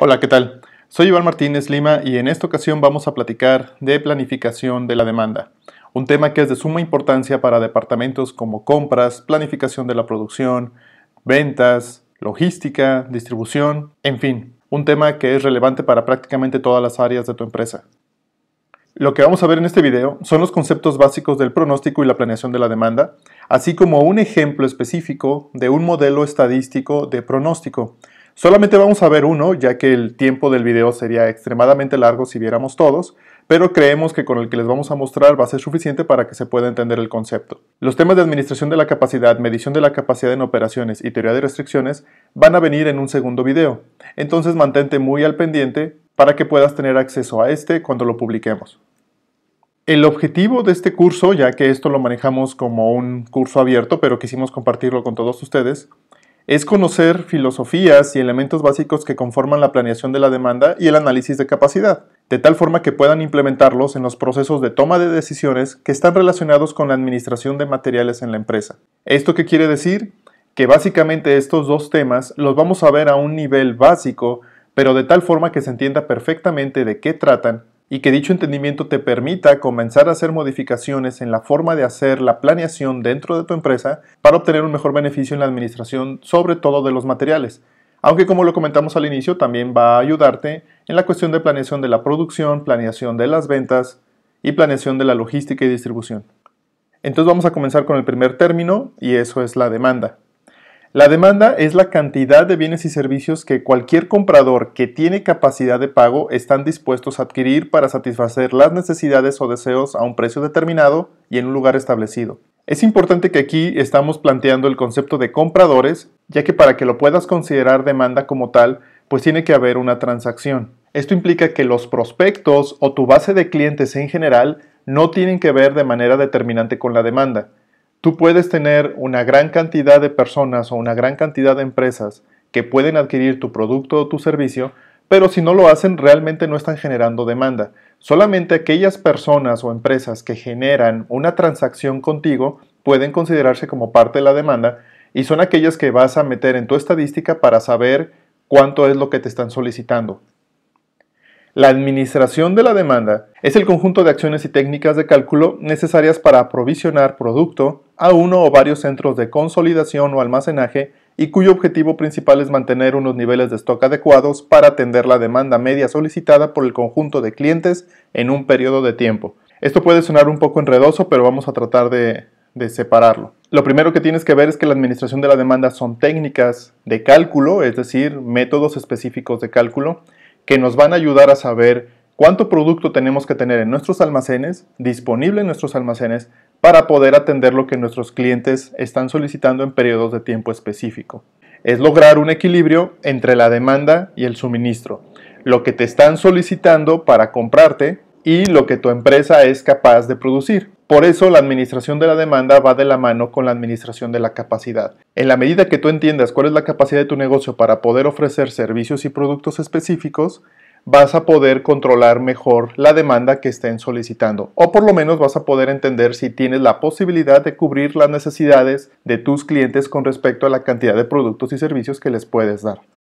Hola, ¿qué tal? Soy Iván Martínez Lima y en esta ocasión vamos a platicar de planificación de la demanda, un tema que es de suma importancia para departamentos como compras, planificación de la producción, ventas, logística, distribución, en fin, un tema que es relevante para prácticamente todas las áreas de tu empresa. Lo que vamos a ver en este video son los conceptos básicos del pronóstico y la planeación de la demanda, así como un ejemplo específico de un modelo estadístico de pronóstico Solamente vamos a ver uno, ya que el tiempo del video sería extremadamente largo si viéramos todos, pero creemos que con el que les vamos a mostrar va a ser suficiente para que se pueda entender el concepto. Los temas de administración de la capacidad, medición de la capacidad en operaciones y teoría de restricciones van a venir en un segundo video, entonces mantente muy al pendiente para que puedas tener acceso a este cuando lo publiquemos. El objetivo de este curso, ya que esto lo manejamos como un curso abierto, pero quisimos compartirlo con todos ustedes, es conocer filosofías y elementos básicos que conforman la planeación de la demanda y el análisis de capacidad, de tal forma que puedan implementarlos en los procesos de toma de decisiones que están relacionados con la administración de materiales en la empresa. ¿Esto qué quiere decir? Que básicamente estos dos temas los vamos a ver a un nivel básico, pero de tal forma que se entienda perfectamente de qué tratan y que dicho entendimiento te permita comenzar a hacer modificaciones en la forma de hacer la planeación dentro de tu empresa para obtener un mejor beneficio en la administración, sobre todo de los materiales. Aunque como lo comentamos al inicio, también va a ayudarte en la cuestión de planeación de la producción, planeación de las ventas y planeación de la logística y distribución. Entonces vamos a comenzar con el primer término y eso es la demanda. La demanda es la cantidad de bienes y servicios que cualquier comprador que tiene capacidad de pago están dispuestos a adquirir para satisfacer las necesidades o deseos a un precio determinado y en un lugar establecido. Es importante que aquí estamos planteando el concepto de compradores, ya que para que lo puedas considerar demanda como tal, pues tiene que haber una transacción. Esto implica que los prospectos o tu base de clientes en general no tienen que ver de manera determinante con la demanda, Tú puedes tener una gran cantidad de personas o una gran cantidad de empresas que pueden adquirir tu producto o tu servicio, pero si no lo hacen realmente no están generando demanda. Solamente aquellas personas o empresas que generan una transacción contigo pueden considerarse como parte de la demanda y son aquellas que vas a meter en tu estadística para saber cuánto es lo que te están solicitando. La administración de la demanda es el conjunto de acciones y técnicas de cálculo necesarias para aprovisionar producto a uno o varios centros de consolidación o almacenaje y cuyo objetivo principal es mantener unos niveles de stock adecuados para atender la demanda media solicitada por el conjunto de clientes en un periodo de tiempo. Esto puede sonar un poco enredoso, pero vamos a tratar de, de separarlo. Lo primero que tienes que ver es que la administración de la demanda son técnicas de cálculo, es decir, métodos específicos de cálculo que nos van a ayudar a saber cuánto producto tenemos que tener en nuestros almacenes, disponible en nuestros almacenes, para poder atender lo que nuestros clientes están solicitando en periodos de tiempo específico. Es lograr un equilibrio entre la demanda y el suministro, lo que te están solicitando para comprarte y lo que tu empresa es capaz de producir. Por eso la administración de la demanda va de la mano con la administración de la capacidad. En la medida que tú entiendas cuál es la capacidad de tu negocio para poder ofrecer servicios y productos específicos, vas a poder controlar mejor la demanda que estén solicitando o por lo menos vas a poder entender si tienes la posibilidad de cubrir las necesidades de tus clientes con respecto a la cantidad de productos y servicios que les puedes dar.